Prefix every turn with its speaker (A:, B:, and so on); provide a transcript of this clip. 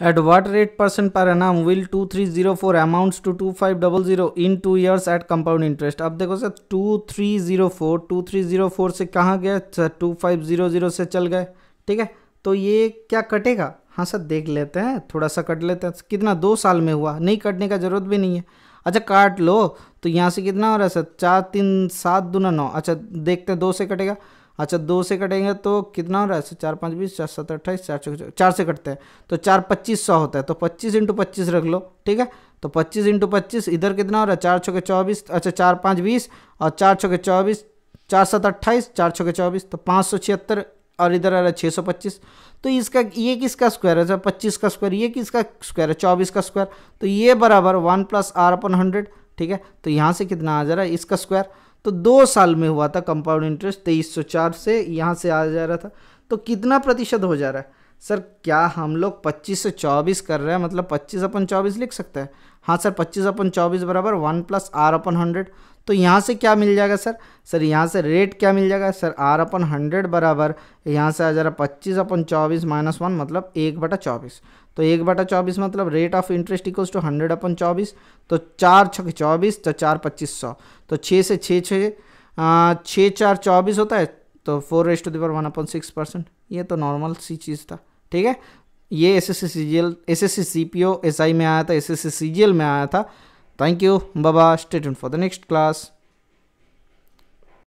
A: At what rate percent per annum will 2304 amounts to 2500 in two years at compound interest? अब देखो sir 2304 2304 से कहाँ गया sir 2500 से चल गए ठीक है तो ये क्या कटेगा हाँ सर देख लेते हैं थोड़ा सा कट लेते हैं कितना दो साल में हुआ नहीं कटने का ज़रूरत भी नहीं है अच्छा काट लो तो यहाँ से कितना हो रहा है सर चार तीन सात दो नौ अच्छा देखते हैं दो से कटेगा अच्छा दो से कटेंगे तो कितना हो रहा है चार पाँच बीस चार सत्तर अट्ठाईस चार सौ चार से कटते हैं तो चार पच्चीस सौ होता है तो पच्चीस इंटू पच्चीस रख लो ठीक है तो पच्चीस इंटू पच्चीस इधर कितना हो रहा है चार छः के चौबीस अच्छा चार पाँच बीस और चार छः के चौबीस चार सात अट्ठाईस चार छः के चौबीस तो पाँच सौ छिहत्तर और इधर आ रहा है छः सौ पच्चीस तो इसका ये किसका स्क्वायर है सर अच्छा, पच्चीस का स्क्वायर ये किसका स्क्वायर है चौबीस का स्क्वायर तो ये बराबर one plus r upon hundred ठीक है तो यहाँ से कितना आ जा रहा है इसका स्क्वायर तो दो साल में हुआ था कंपाउंड इंटरेस्ट तेईस चार से यहाँ से आ जा रहा था तो कितना प्रतिशत हो जा रहा है सर क्या हम लोग 25 से 24 कर रहे हैं मतलब 25 अपन 24 लिख सकते हैं हाँ सर 25 अपन 24 बराबर one plus r upon hundred तो यहाँ से क्या मिल जाएगा सर सर यहाँ से रेट क्या मिल जाएगा सर आर अपन हंड्रेड बराबर यहाँ से आ जा रहा पच्चीस अपन चौबीस माइनस वन मतलब एक बटा चौबीस तो एक बटा चौबीस मतलब rate of interest equals to hundred upon चौबीस तो चार छः चौबीस तो चार पच्चीस सौ तो छः से छः छः छः चार चौबीस होता है तो four raised to the power one upon six percent ये तो नॉर्मल सी चीज़ था ठीक है ये S S C C G L S S C C P O S I में आया था S S C C G L में आया था थैंक यू बाबा state for the next class